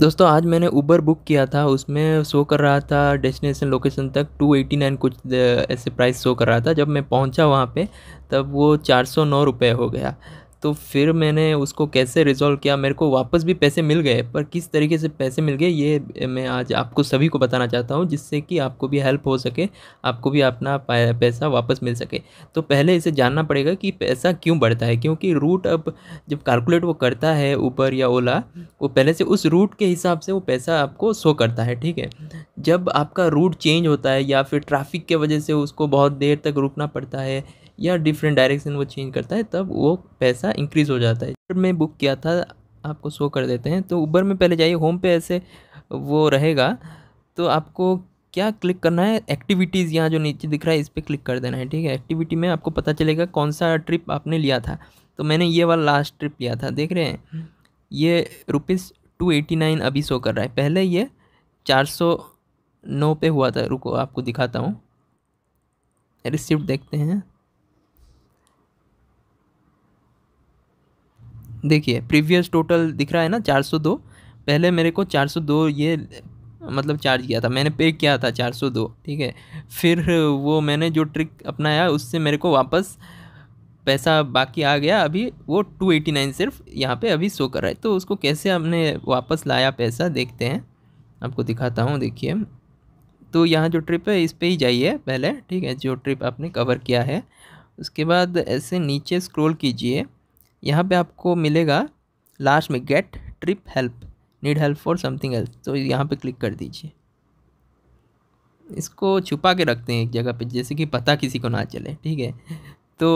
दोस्तों आज मैंने ऊबर बुक किया था उसमें शो कर रहा था डेस्टिनेशन लोकेशन तक 289 कुछ ऐसे प्राइस शो कर रहा था जब मैं पहुंचा वहां पे तब वो चार सौ नौ रुपये हो गया तो फिर मैंने उसको कैसे रिजॉल्व किया मेरे को वापस भी पैसे मिल गए पर किस तरीके से पैसे मिल गए ये मैं आज आपको सभी को बताना चाहता हूँ जिससे कि आपको भी हेल्प हो सके आपको भी अपना पैसा वापस मिल सके तो पहले इसे जानना पड़ेगा कि पैसा क्यों बढ़ता है क्योंकि रूट अब जब कैलकुलेट वो करता है ऊबर या ओला वो पहले से उस रूट के हिसाब से वो पैसा आपको शो करता है ठीक है जब आपका रूट चेंज होता है या फिर ट्रैफिक के वजह से उसको बहुत देर तक रुकना पड़ता है या डिफरेंट डायरेक्शन वो चेंज करता है तब वो पैसा इंक्रीज़ हो जाता है उबर में बुक किया था आपको शो कर देते हैं तो ऊबर में पहले जाइए होम पे ऐसे वो रहेगा तो आपको क्या क्लिक करना है एक्टिविटीज़ यहाँ जो नीचे दिख रहा है इस पर क्लिक कर देना है ठीक है एक्टिविटी में आपको पता चलेगा कौन सा ट्रिप आपने लिया था तो मैंने ये वाला लास्ट ट्रिप लिया था देख रहे हैं ये रुपीज़ टू एटी नाइन अभी शो कर रहा है पहले ये चार सौ नौ पे हुआ था रुको आपको दिखाता हूँ रिसिप्ट देखते हैं देखिए प्रीवियस टोटल दिख रहा है ना 402 पहले मेरे को 402 ये मतलब चार्ज किया था मैंने पे किया था 402 ठीक है फिर वो मैंने जो ट्रिक अपनाया उससे मेरे को वापस पैसा बाकी आ गया अभी वो 289 सिर्फ यहाँ पे अभी शो कर रहा है तो उसको कैसे हमने वापस लाया पैसा देखते हैं आपको दिखाता हूँ देखिए तो यहाँ जो ट्रिप है इस पर ही जाइए पहले ठीक है जो ट्रिप आपने कवर किया है उसके बाद ऐसे नीचे स्क्रॉल कीजिए यहाँ पे आपको मिलेगा लास्ट में get trip help need help for something else तो यहाँ पे क्लिक कर दीजिए इसको छुपा के रखते हैं एक जगह पे जैसे कि पता किसी को ना चले ठीक है तो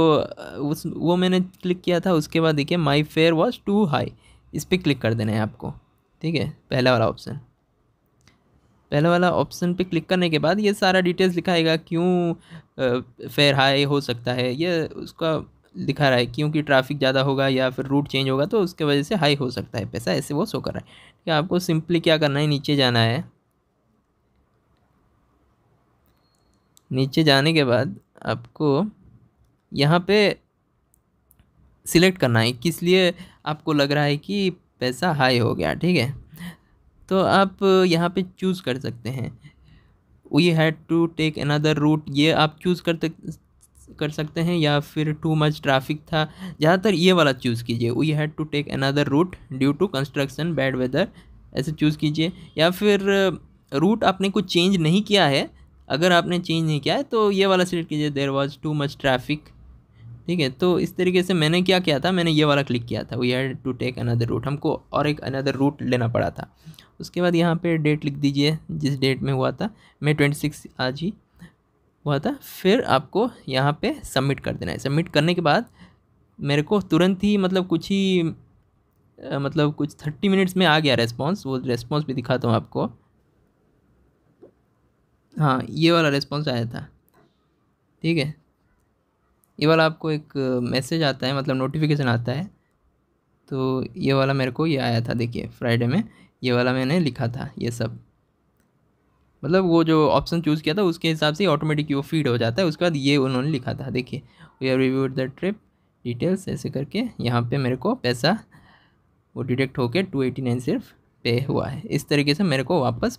उस वो मैंने क्लिक किया था उसके बाद देखिए my fare was too high इस पर क्लिक कर देना है आपको ठीक है पहला वाला ऑप्शन पहला वाला ऑप्शन पे क्लिक करने के बाद ये सारा डिटेल्स लिखाएगा क्यों फेयर हाई हो सकता है ये उसका दिखा रहा है क्योंकि ट्रैफिक ज़्यादा होगा या फिर रूट चेंज होगा तो उसके वजह से हाई हो सकता है पैसा ऐसे वो शो कर रहा है ठीक है आपको सिंपली क्या करना है नीचे जाना है नीचे जाने के बाद आपको यहाँ पे सिलेक्ट करना है किस लिए आपको लग रहा है कि पैसा हाई हो गया ठीक है तो आप यहाँ पे चूज़ कर सकते हैं we had to take another route ये आप चूज़ कर कर सकते हैं या फिर टू मच ट्रैफिक था ज़्यादातर ये वाला चूज़ कीजिए we had to take another route due to construction bad weather ऐसे चूज़ कीजिए या फिर रूट uh, आपने कुछ चेंज नहीं किया है अगर आपने चेंज नहीं किया है तो ये वाला सिलेक्ट कीजिए there was too much traffic ठीक है तो इस तरीके से मैंने क्या किया था मैंने ये वाला क्लिक किया था we had to take another route हमको और एक अनदर रूट लेना पड़ा था उसके बाद यहाँ पे डेट लिख दीजिए जिस डेट में हुआ था मई ट्वेंटी सिक्स आज ही हुआ था फिर आपको यहाँ पे सबमिट कर देना है सबमिट करने के बाद मेरे को तुरंत ही मतलब कुछ ही मतलब कुछ थर्टी मिनट्स में आ गया रेस्पॉन्स वो रेस्पॉन्स भी दिखाता हूँ आपको हाँ ये वाला रेस्पॉन्स आया था ठीक है ये वाला आपको एक मैसेज आता है मतलब नोटिफिकेशन आता है तो ये वाला मेरे को ये आया था देखिए फ्राइडे में ये वाला मैंने लिखा था ये सब मतलब वो जो ऑप्शन चूज़ किया था उसके हिसाब से ऑटोमेटिक वो फीड हो जाता है उसके बाद ये उन्होंने लिखा था देखिए we are reviewed the trip details ऐसे करके यहाँ पे मेरे को पैसा वो डिडक्ट होकर टू एटी नाइन सिर्फ पे हुआ है इस तरीके से मेरे को वापस